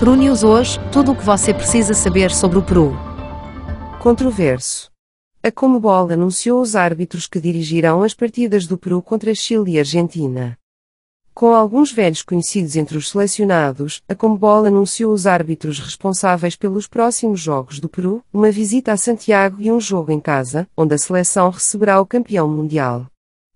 Peru News hoje, tudo o que você precisa saber sobre o Peru. Controverso. A Comebol anunciou os árbitros que dirigirão as partidas do Peru contra Chile e Argentina. Com alguns velhos conhecidos entre os selecionados, a Comebol anunciou os árbitros responsáveis pelos próximos jogos do Peru, uma visita a Santiago e um jogo em casa, onde a seleção receberá o campeão mundial.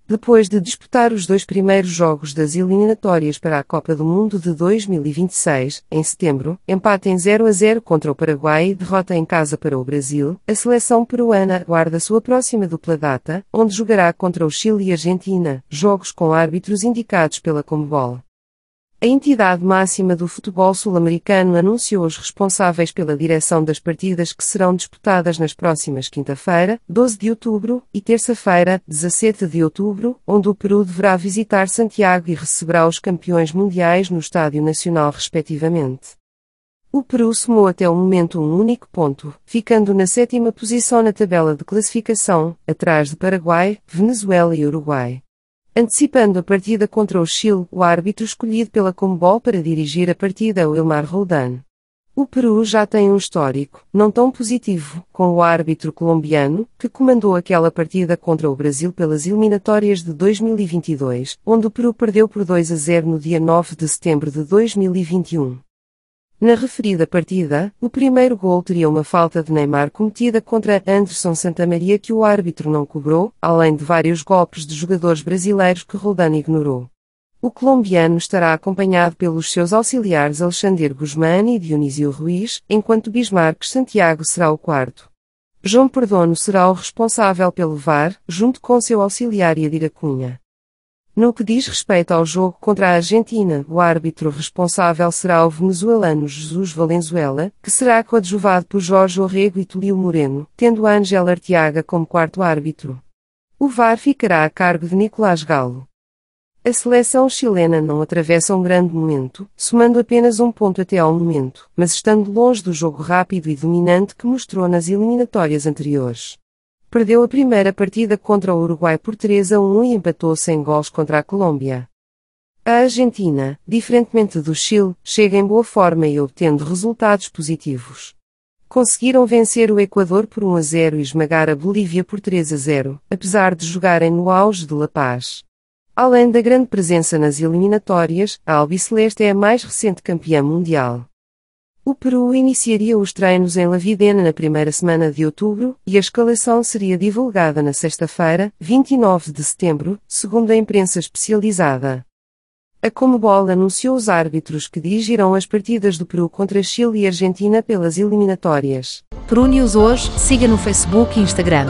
Depois de disputar os dois primeiros jogos das eliminatórias para a Copa do Mundo de 2026, em setembro, empate em 0 a 0 contra o Paraguai e derrota em casa para o Brasil, a seleção peruana aguarda sua próxima dupla data, onde jogará contra o Chile e Argentina, jogos com árbitros indicados pela Comebol. A entidade máxima do futebol sul-americano anunciou os responsáveis pela direção das partidas que serão disputadas nas próximas quinta-feira, 12 de outubro, e terça-feira, 17 de outubro, onde o Peru deverá visitar Santiago e receberá os campeões mundiais no Estádio Nacional, respectivamente. O Peru somou até o momento um único ponto, ficando na sétima posição na tabela de classificação, atrás de Paraguai, Venezuela e Uruguai. Antecipando a partida contra o Chile, o árbitro escolhido pela Combol para dirigir a partida é o Ilmar Roldan. O Peru já tem um histórico, não tão positivo, com o árbitro colombiano, que comandou aquela partida contra o Brasil pelas eliminatórias de 2022, onde o Peru perdeu por 2 a 0 no dia 9 de setembro de 2021. Na referida partida, o primeiro gol teria uma falta de Neymar cometida contra Anderson Santamaria que o árbitro não cobrou, além de vários golpes de jogadores brasileiros que Roldan ignorou. O colombiano estará acompanhado pelos seus auxiliares Alexander Guzmán e Dionísio Ruiz, enquanto Bismarck Santiago será o quarto. João Perdono será o responsável pelo VAR, junto com seu auxiliar Yadira Cunha. No que diz respeito ao jogo contra a Argentina, o árbitro responsável será o venezuelano Jesus Valenzuela, que será coadjuvado por Jorge Orrego e Tulio Moreno, tendo Ángel Artiaga como quarto árbitro. O VAR ficará a cargo de Nicolás Galo. A seleção chilena não atravessa um grande momento, somando apenas um ponto até ao momento, mas estando longe do jogo rápido e dominante que mostrou nas eliminatórias anteriores perdeu a primeira partida contra o Uruguai por 3 a 1 e empatou sem gols contra a Colômbia. A Argentina, diferentemente do Chile, chega em boa forma e obtendo resultados positivos. Conseguiram vencer o Equador por 1 a 0 e esmagar a Bolívia por 3 a 0, apesar de jogarem no auge de La Paz. Além da grande presença nas eliminatórias, a Albiceleste é a mais recente campeã mundial. O Peru iniciaria os treinos em La Videna na primeira semana de outubro e a escalação seria divulgada na sexta-feira, 29 de setembro, segundo a imprensa especializada. A Comebol anunciou os árbitros que dirigirão as partidas do Peru contra Chile e Argentina pelas eliminatórias. Peru News hoje, siga no Facebook e Instagram.